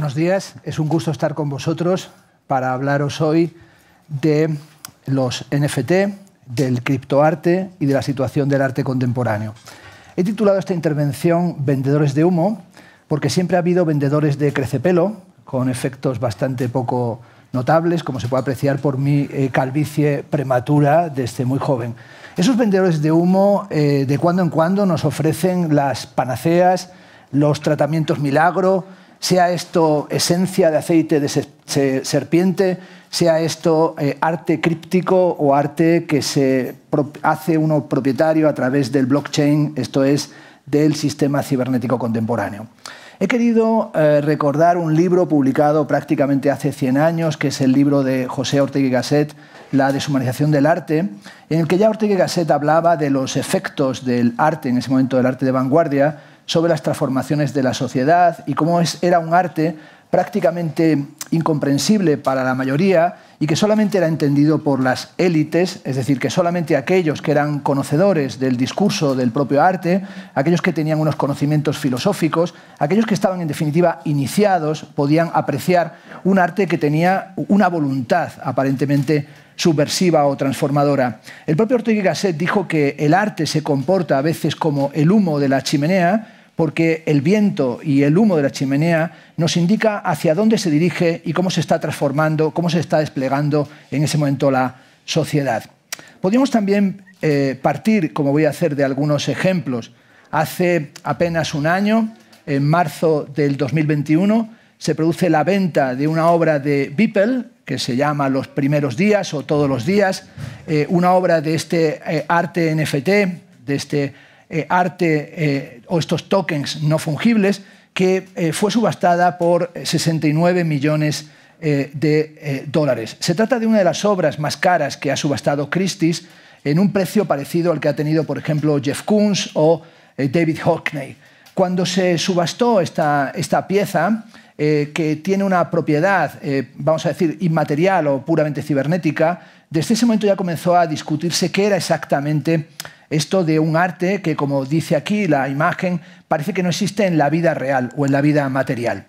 buenos días. Es un gusto estar con vosotros para hablaros hoy de los NFT, del criptoarte y de la situación del arte contemporáneo. He titulado esta intervención Vendedores de humo porque siempre ha habido vendedores de crecepelo con efectos bastante poco notables, como se puede apreciar por mi eh, calvicie prematura desde muy joven. Esos vendedores de humo eh, de cuando en cuando nos ofrecen las panaceas, los tratamientos milagro, sea esto esencia de aceite de serpiente, sea esto eh, arte críptico o arte que se hace uno propietario a través del blockchain, esto es, del sistema cibernético contemporáneo. He querido eh, recordar un libro publicado prácticamente hace 100 años, que es el libro de José Ortega y Gasset, La deshumanización del arte, en el que ya Ortega y Gasset hablaba de los efectos del arte, en ese momento del arte de vanguardia, sobre las transformaciones de la sociedad y cómo era un arte prácticamente incomprensible para la mayoría y que solamente era entendido por las élites, es decir, que solamente aquellos que eran conocedores del discurso del propio arte, aquellos que tenían unos conocimientos filosóficos, aquellos que estaban en definitiva iniciados, podían apreciar un arte que tenía una voluntad aparentemente subversiva o transformadora. El propio Ortega Gasset dijo que el arte se comporta a veces como el humo de la chimenea, porque el viento y el humo de la chimenea nos indica hacia dónde se dirige y cómo se está transformando, cómo se está desplegando en ese momento la sociedad. Podríamos también eh, partir, como voy a hacer, de algunos ejemplos. Hace apenas un año, en marzo del 2021, se produce la venta de una obra de Bippel, que se llama Los primeros días o Todos los días, eh, una obra de este eh, arte NFT, de este eh, arte eh, o estos tokens no fungibles, que eh, fue subastada por 69 millones de dólares. Se trata de una de las obras más caras que ha subastado Christie's en un precio parecido al que ha tenido, por ejemplo, Jeff Koons o David Hockney. Cuando se subastó esta, pieza, que tiene una propiedad, vamos a decir, inmaterial o puramente cibernética, desde ese momento ya comenzó a discutirse qué era exactamente esto de un arte que, como dice aquí la imagen, parece que no existe en la vida real o en la vida material.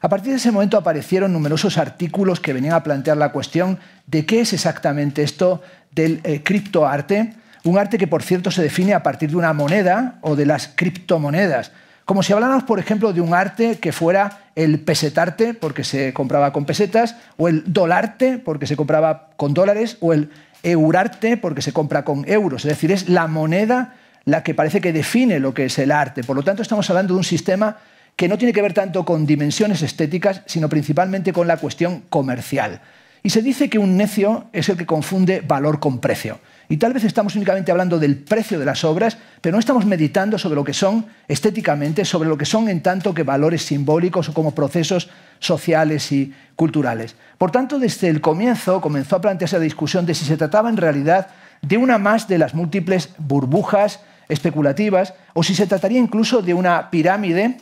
A partir de ese momento aparecieron numerosos artículos que venían a plantear la cuestión de qué es exactamente esto del eh, criptoarte, un arte que por cierto se define a partir de una moneda o de las criptomonedas. Como si habláramos, por ejemplo, de un arte que fuera el pesetarte, porque se compraba con pesetas, o el dolarte, porque se compraba con dólares, o el Eurarte porque se compra con euros, es decir, es la moneda la que parece que define lo que es el arte. Por lo tanto, estamos hablando de un sistema que no tiene que ver tanto con dimensiones estéticas, sino principalmente con la cuestión comercial. Y se dice que un necio es el que confunde valor con precio. Y tal vez estamos únicamente hablando del precio de las obras, pero no estamos meditando sobre lo que son estéticamente, sobre lo que son en tanto que valores simbólicos o como procesos sociales y culturales. Por tanto, desde el comienzo comenzó a plantearse la discusión de si se trataba en realidad de una más de las múltiples burbujas especulativas o si se trataría incluso de una pirámide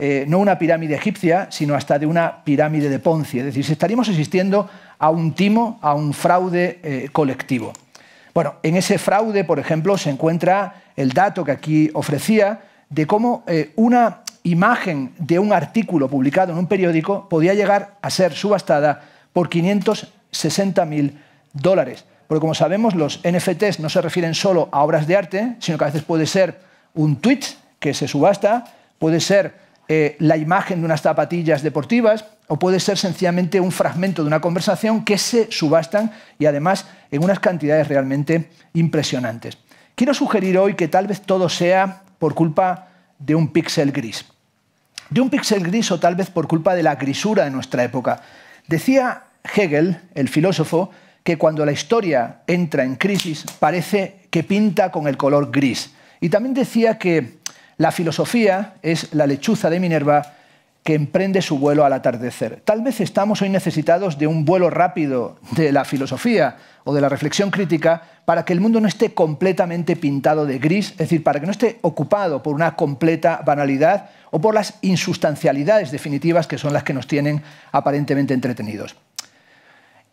eh, no una pirámide egipcia, sino hasta de una pirámide de Ponce, Es decir, si estaríamos asistiendo a un timo, a un fraude eh, colectivo. Bueno, en ese fraude, por ejemplo, se encuentra el dato que aquí ofrecía de cómo eh, una imagen de un artículo publicado en un periódico podía llegar a ser subastada por 560.000 dólares. Porque como sabemos, los NFTs no se refieren solo a obras de arte, sino que a veces puede ser un tweet que se subasta, puede ser eh, la imagen de unas zapatillas deportivas o puede ser sencillamente un fragmento de una conversación que se subastan y además en unas cantidades realmente impresionantes. Quiero sugerir hoy que tal vez todo sea por culpa de un píxel gris. De un píxel gris o tal vez por culpa de la grisura de nuestra época. Decía Hegel, el filósofo, que cuando la historia entra en crisis parece que pinta con el color gris. Y también decía que la filosofía es la lechuza de Minerva que emprende su vuelo al atardecer. Tal vez estamos hoy necesitados de un vuelo rápido de la filosofía o de la reflexión crítica para que el mundo no esté completamente pintado de gris, es decir, para que no esté ocupado por una completa banalidad o por las insustancialidades definitivas que son las que nos tienen aparentemente entretenidos.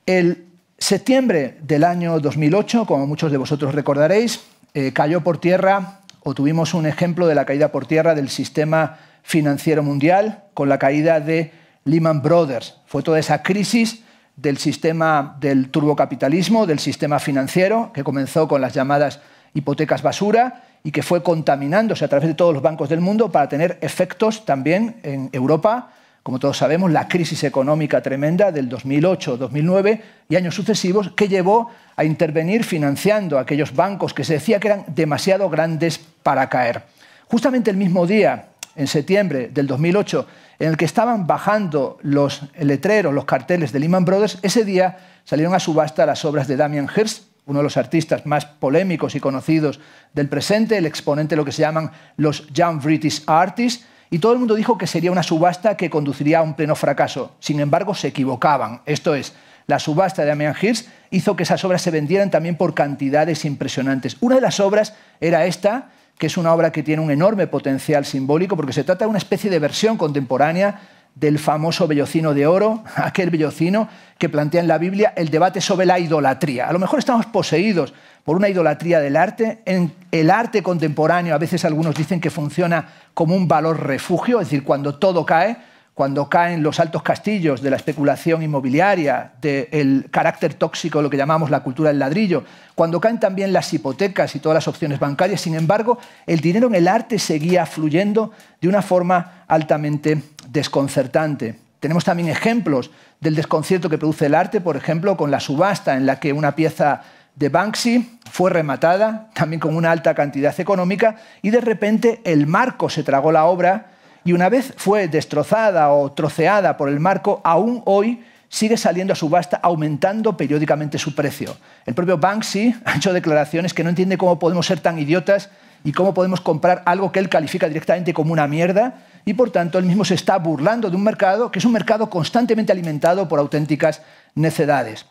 El septiembre del año 2008, como muchos de vosotros recordaréis, eh, cayó por tierra o tuvimos un ejemplo de la caída por tierra del sistema financiero mundial con la caída de Lehman Brothers. Fue toda esa crisis del sistema del turbocapitalismo, del sistema financiero, que comenzó con las llamadas hipotecas basura y que fue contaminándose a través de todos los bancos del mundo para tener efectos también en Europa, como todos sabemos, la crisis económica tremenda del 2008, 2009 y años sucesivos que llevó a intervenir financiando a aquellos bancos que se decía que eran demasiado grandes para caer. Justamente el mismo día, en septiembre del 2008, en el que estaban bajando los letreros, los carteles de Lehman Brothers, ese día salieron a subasta las obras de Damien Hirst, uno de los artistas más polémicos y conocidos del presente, el exponente de lo que se llaman los Young British Artists, y todo el mundo dijo que sería una subasta que conduciría a un pleno fracaso. Sin embargo, se equivocaban. Esto es, la subasta de Amiens Hirsch hizo que esas obras se vendieran también por cantidades impresionantes. Una de las obras era esta, que es una obra que tiene un enorme potencial simbólico, porque se trata de una especie de versión contemporánea del famoso bellocino de oro, aquel vellocino que plantea en la Biblia el debate sobre la idolatría. A lo mejor estamos poseídos por una idolatría del arte. En el arte contemporáneo a veces algunos dicen que funciona como un valor refugio, es decir, cuando todo cae, cuando caen los altos castillos de la especulación inmobiliaria, del carácter tóxico, lo que llamamos la cultura del ladrillo, cuando caen también las hipotecas y todas las opciones bancarias, sin embargo, el dinero en el arte seguía fluyendo de una forma altamente desconcertante. Tenemos también ejemplos del desconcierto que produce el arte, por ejemplo, con la subasta en la que una pieza de Banksy fue rematada, también con una alta cantidad económica, y de repente el marco se tragó la obra y una vez fue destrozada o troceada por el marco, aún hoy sigue saliendo a subasta aumentando periódicamente su precio. El propio Banksy ha hecho declaraciones que no entiende cómo podemos ser tan idiotas y cómo podemos comprar algo que él califica directamente como una mierda y por tanto él mismo se está burlando de un mercado que es un mercado constantemente alimentado por auténticas necedades.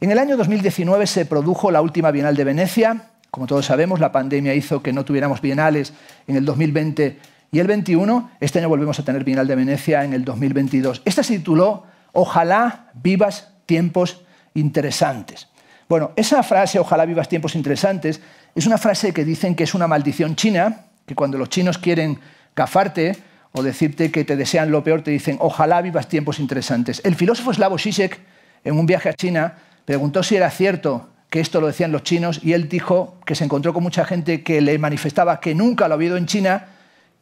En el año 2019 se produjo la última Bienal de Venecia. Como todos sabemos, la pandemia hizo que no tuviéramos bienales en el 2020 y el 21, este año volvemos a tener Bienal de Venecia en el 2022. Esta se tituló Ojalá vivas tiempos interesantes. Bueno, esa frase, ojalá vivas tiempos interesantes, es una frase que dicen que es una maldición china, que cuando los chinos quieren cafarte o decirte que te desean lo peor, te dicen, ojalá vivas tiempos interesantes. El filósofo eslavo Zizek, en un viaje a China, preguntó si era cierto que esto lo decían los chinos y él dijo que se encontró con mucha gente que le manifestaba que nunca lo había oído en China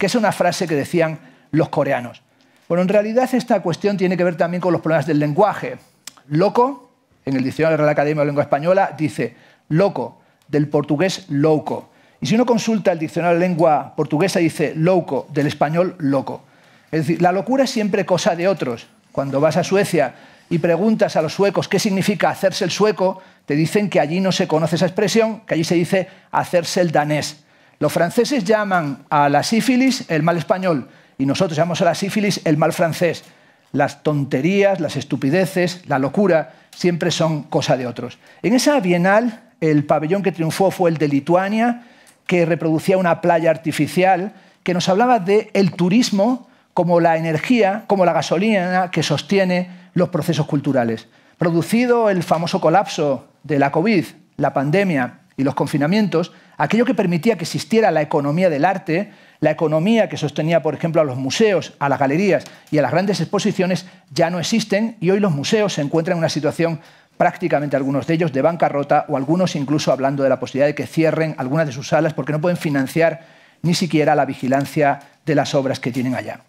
que es una frase que decían los coreanos. Bueno, en realidad esta cuestión tiene que ver también con los problemas del lenguaje. Loco, en el diccionario de la Academia de Lengua Española, dice loco, del portugués loco. Y si uno consulta el diccionario de lengua portuguesa, dice loco, del español loco. Es decir, la locura es siempre cosa de otros. Cuando vas a Suecia y preguntas a los suecos qué significa hacerse el sueco, te dicen que allí no se conoce esa expresión, que allí se dice hacerse el danés. Los franceses llaman a la sífilis el mal español y nosotros llamamos a la sífilis el mal francés. Las tonterías, las estupideces, la locura, siempre son cosa de otros. En esa bienal, el pabellón que triunfó fue el de Lituania, que reproducía una playa artificial, que nos hablaba de el turismo como la energía, como la gasolina que sostiene los procesos culturales. Producido el famoso colapso de la COVID, la pandemia, y los confinamientos, aquello que permitía que existiera la economía del arte, la economía que sostenía, por ejemplo, a los museos, a las galerías y a las grandes exposiciones, ya no existen y hoy los museos se encuentran en una situación prácticamente algunos de ellos de bancarrota o algunos incluso hablando de la posibilidad de que cierren algunas de sus salas porque no pueden financiar ni siquiera la vigilancia de las obras que tienen allá.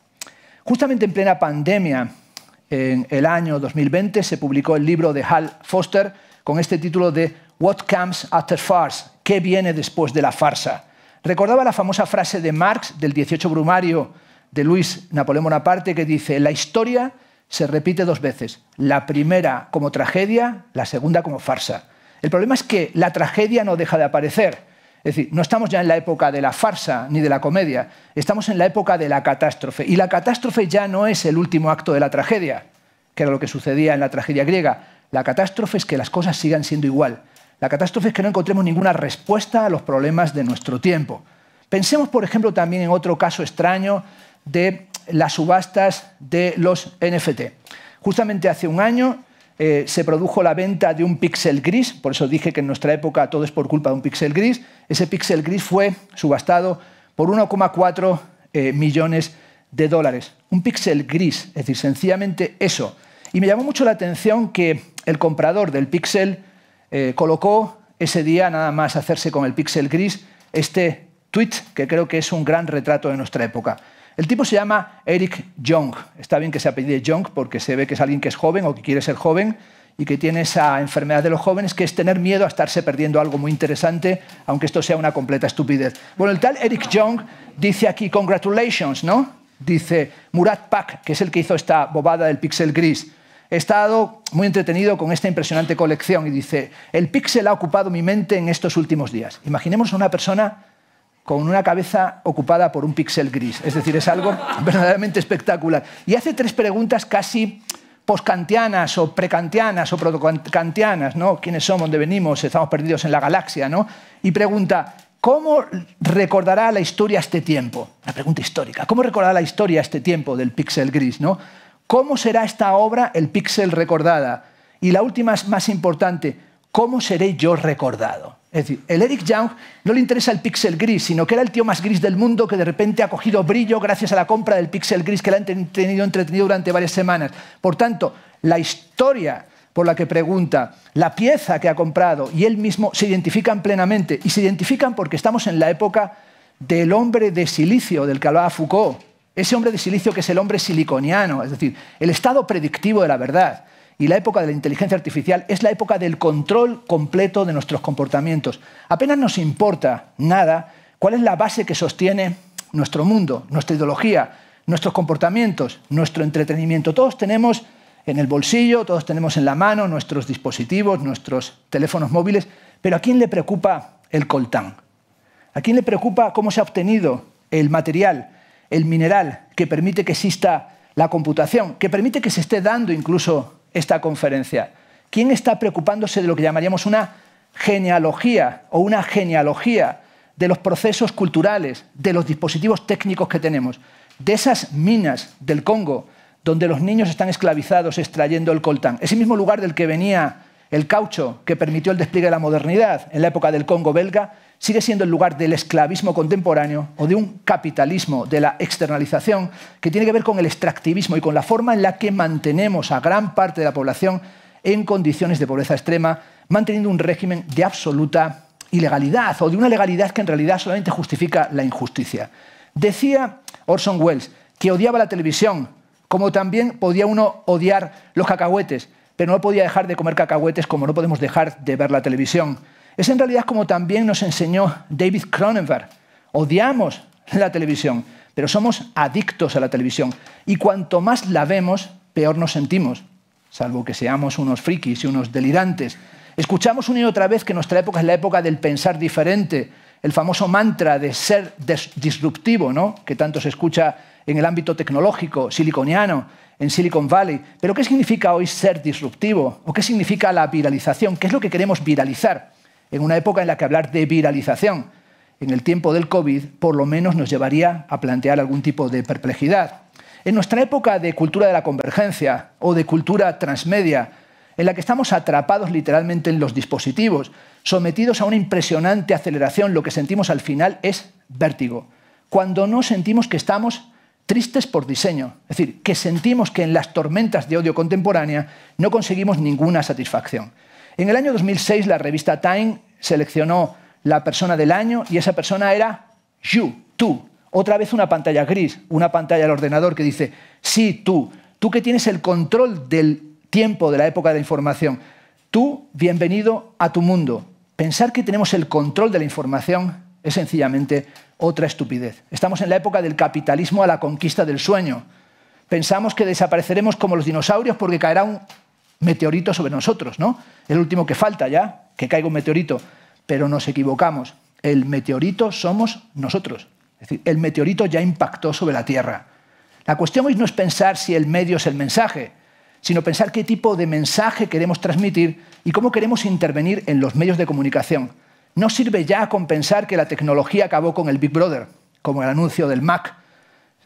Justamente en plena pandemia, en el año 2020, se publicó el libro de Hal Foster con este título de What comes after farce? ¿Qué viene después de la farsa? Recordaba la famosa frase de Marx del 18 Brumario de Luis Napoleón Bonaparte que dice, la historia se repite dos veces, la primera como tragedia, la segunda como farsa. El problema es que la tragedia no deja de aparecer. Es decir, no estamos ya en la época de la farsa ni de la comedia, estamos en la época de la catástrofe. Y la catástrofe ya no es el último acto de la tragedia, que era lo que sucedía en la tragedia griega. La catástrofe es que las cosas sigan siendo igual. La catástrofe es que no encontremos ninguna respuesta a los problemas de nuestro tiempo. Pensemos, por ejemplo, también en otro caso extraño de las subastas de los NFT. Justamente hace un año eh, se produjo la venta de un píxel gris, por eso dije que en nuestra época todo es por culpa de un píxel gris. Ese píxel gris fue subastado por 1,4 eh, millones de dólares. Un píxel gris, es decir, sencillamente eso. Y me llamó mucho la atención que el comprador del píxel eh, colocó ese día, nada más hacerse con el Pixel gris, este tweet que creo que es un gran retrato de nuestra época. El tipo se llama Eric Young. Está bien que se apellide Young porque se ve que es alguien que es joven o que quiere ser joven y que tiene esa enfermedad de los jóvenes que es tener miedo a estarse perdiendo algo muy interesante, aunque esto sea una completa estupidez. Bueno, el tal Eric Young dice aquí, congratulations, ¿no? Dice Murat Pak, que es el que hizo esta bobada del pixel gris. He estado muy entretenido con esta impresionante colección y dice, el píxel ha ocupado mi mente en estos últimos días. Imaginemos a una persona con una cabeza ocupada por un píxel gris. Es decir, es algo verdaderamente espectacular. Y hace tres preguntas casi poscantianas o precantianas o protocantianas, ¿no? ¿Quiénes somos? ¿Dónde venimos? Estamos perdidos en la galaxia, ¿no? Y pregunta, ¿cómo recordará la historia este tiempo? La pregunta histórica. ¿Cómo recordará la historia este tiempo del píxel gris, ¿no? ¿Cómo será esta obra, el píxel recordada? Y la última es más importante, ¿cómo seré yo recordado? Es decir, el Eric Young no le interesa el píxel gris, sino que era el tío más gris del mundo que de repente ha cogido brillo gracias a la compra del píxel gris que le ha tenido entretenido durante varias semanas. Por tanto, la historia por la que pregunta, la pieza que ha comprado y él mismo se identifican plenamente. Y se identifican porque estamos en la época del hombre de silicio, del que hablaba Foucault ese hombre de silicio que es el hombre siliconiano, es decir, el estado predictivo de la verdad y la época de la inteligencia artificial es la época del control completo de nuestros comportamientos. Apenas nos importa nada cuál es la base que sostiene nuestro mundo, nuestra ideología, nuestros comportamientos, nuestro entretenimiento. Todos tenemos en el bolsillo, todos tenemos en la mano nuestros dispositivos, nuestros teléfonos móviles, pero ¿a quién le preocupa el coltán? ¿A quién le preocupa cómo se ha obtenido el material? el mineral que permite que exista la computación, que permite que se esté dando incluso esta conferencia. ¿Quién está preocupándose de lo que llamaríamos una genealogía o una genealogía de los procesos culturales, de los dispositivos técnicos que tenemos, de esas minas del Congo donde los niños están esclavizados extrayendo el coltán, ese mismo lugar del que venía el caucho, que permitió el despliegue de la modernidad en la época del Congo belga, sigue siendo el lugar del esclavismo contemporáneo o de un capitalismo de la externalización que tiene que ver con el extractivismo y con la forma en la que mantenemos a gran parte de la población en condiciones de pobreza extrema, manteniendo un régimen de absoluta ilegalidad o de una legalidad que en realidad solamente justifica la injusticia. Decía Orson Welles que odiaba la televisión, como también podía uno odiar los cacahuetes pero no podía dejar de comer cacahuetes como no podemos dejar de ver la televisión. Es en realidad como también nos enseñó David Cronenberg. Odiamos la televisión, pero somos adictos a la televisión. Y cuanto más la vemos, peor nos sentimos, salvo que seamos unos frikis y unos delirantes. Escuchamos una y otra vez que nuestra época es la época del pensar diferente, el famoso mantra de ser disruptivo, ¿no? que tanto se escucha en el ámbito tecnológico, siliconiano, en Silicon Valley. Pero ¿qué significa hoy ser disruptivo? ¿O qué significa la viralización? ¿Qué es lo que queremos viralizar? En una época en la que hablar de viralización en el tiempo del COVID por lo menos nos llevaría a plantear algún tipo de perplejidad. En nuestra época de cultura de la convergencia o de cultura transmedia, en la que estamos atrapados literalmente en los dispositivos, sometidos a una impresionante aceleración, lo que sentimos al final es vértigo. Cuando no sentimos que estamos tristes por diseño, es decir, que sentimos que en las tormentas de odio contemporánea no conseguimos ninguna satisfacción. En el año 2006 la revista Time seleccionó la persona del año y esa persona era you, tú. Otra vez una pantalla gris, una pantalla del ordenador que dice, sí, tú, tú que tienes el control del tiempo, de la época de la información, tú, bienvenido a tu mundo. Pensar que tenemos el control de la información es sencillamente otra estupidez. Estamos en la época del capitalismo a la conquista del sueño. Pensamos que desapareceremos como los dinosaurios porque caerá un meteorito sobre nosotros, ¿no? El último que falta ya, que caiga un meteorito. Pero nos equivocamos. El meteorito somos nosotros. Es decir, el meteorito ya impactó sobre la Tierra. La cuestión hoy no es pensar si el medio es el mensaje, sino pensar qué tipo de mensaje queremos transmitir y cómo queremos intervenir en los medios de comunicación. No sirve ya a compensar que la tecnología acabó con el Big Brother, como el anuncio del Mac.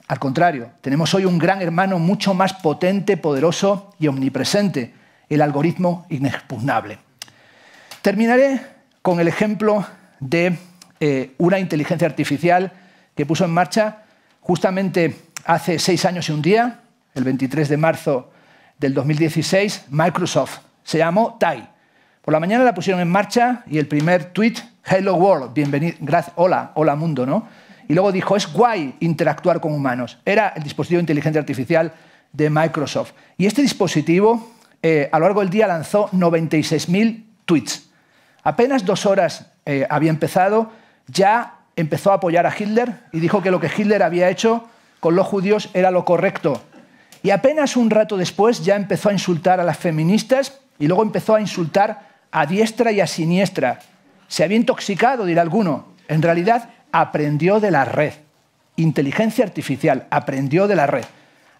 Al contrario, tenemos hoy un gran hermano mucho más potente, poderoso y omnipresente, el algoritmo inexpugnable. Terminaré con el ejemplo de eh, una inteligencia artificial que puso en marcha justamente hace seis años y un día, el 23 de marzo del 2016, Microsoft. Se llamó TAI. Por la mañana la pusieron en marcha y el primer tweet, Hello World, bienvenido, gracias, hola, hola mundo, ¿no? Y luego dijo, es guay interactuar con humanos. Era el dispositivo de inteligencia artificial de Microsoft. Y este dispositivo eh, a lo largo del día lanzó 96.000 tweets. Apenas dos horas eh, había empezado, ya empezó a apoyar a Hitler y dijo que lo que Hitler había hecho con los judíos era lo correcto. Y apenas un rato después ya empezó a insultar a las feministas y luego empezó a insultar a diestra y a siniestra. Se había intoxicado, dirá alguno. En realidad, aprendió de la red. Inteligencia artificial, aprendió de la red.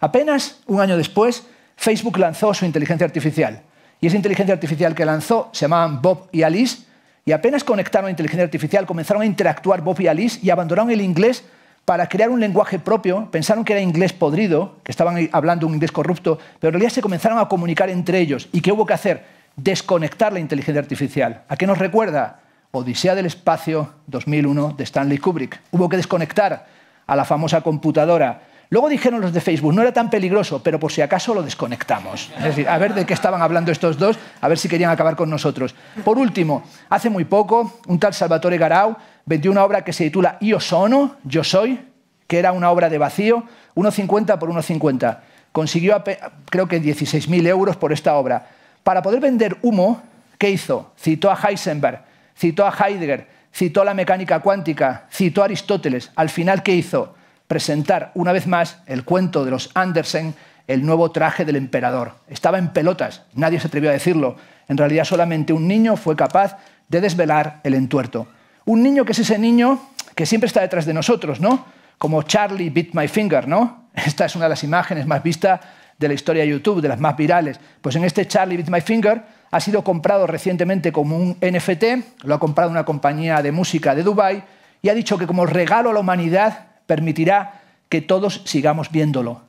Apenas un año después, Facebook lanzó su inteligencia artificial. Y esa inteligencia artificial que lanzó se llamaban Bob y Alice. Y apenas conectaron a inteligencia artificial, comenzaron a interactuar Bob y Alice y abandonaron el inglés para crear un lenguaje propio. Pensaron que era inglés podrido, que estaban hablando un inglés corrupto, pero en realidad se comenzaron a comunicar entre ellos. ¿Y qué hubo que hacer? desconectar la inteligencia artificial. ¿A qué nos recuerda? Odisea del Espacio 2001 de Stanley Kubrick. Hubo que desconectar a la famosa computadora. Luego dijeron los de Facebook, no era tan peligroso, pero por si acaso lo desconectamos. Es decir, a ver de qué estaban hablando estos dos, a ver si querían acabar con nosotros. Por último, hace muy poco, un tal Salvatore Garau vendió una obra que se titula Yo sono, yo soy, que era una obra de vacío, 1,50 por 1,50. Consiguió creo que 16.000 euros por esta obra. Para poder vender humo, ¿qué hizo? Citó a Heisenberg, citó a Heidegger, citó a la mecánica cuántica, citó a Aristóteles. Al final, ¿qué hizo? Presentar una vez más el cuento de los Andersen, el nuevo traje del emperador. Estaba en pelotas, nadie se atrevió a decirlo. En realidad solamente un niño fue capaz de desvelar el entuerto. Un niño que es ese niño que siempre está detrás de nosotros, ¿no? Como Charlie Bit My Finger, ¿no? Esta es una de las imágenes más vistas de la historia de YouTube, de las más virales. Pues en este Charlie With My Finger ha sido comprado recientemente como un NFT, lo ha comprado una compañía de música de Dubai y ha dicho que como regalo a la humanidad permitirá que todos sigamos viéndolo.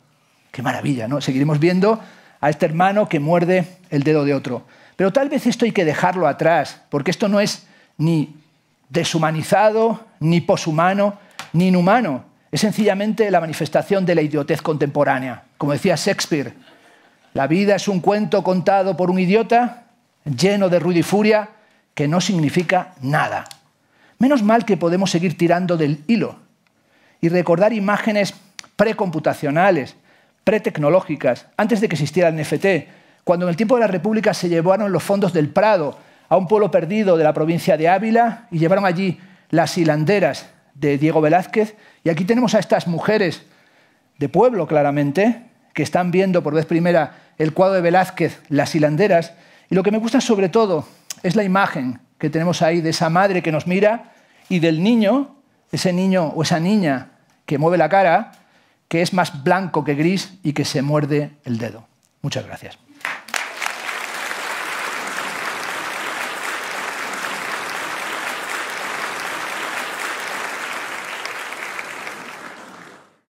Qué maravilla, ¿no? Seguiremos viendo a este hermano que muerde el dedo de otro. Pero tal vez esto hay que dejarlo atrás, porque esto no es ni deshumanizado, ni poshumano, ni inhumano. Es sencillamente la manifestación de la idiotez contemporánea. Como decía Shakespeare, la vida es un cuento contado por un idiota lleno de ruido furia que no significa nada. Menos mal que podemos seguir tirando del hilo y recordar imágenes precomputacionales, pretecnológicas, antes de que existiera el NFT, cuando en el tiempo de la República se llevaron los fondos del Prado a un pueblo perdido de la provincia de Ávila y llevaron allí las hilanderas de Diego Velázquez. Y aquí tenemos a estas mujeres de pueblo, claramente, que están viendo por vez primera el cuadro de Velázquez, Las hilanderas, y lo que me gusta sobre todo es la imagen que tenemos ahí de esa madre que nos mira y del niño, ese niño o esa niña que mueve la cara, que es más blanco que gris y que se muerde el dedo. Muchas gracias.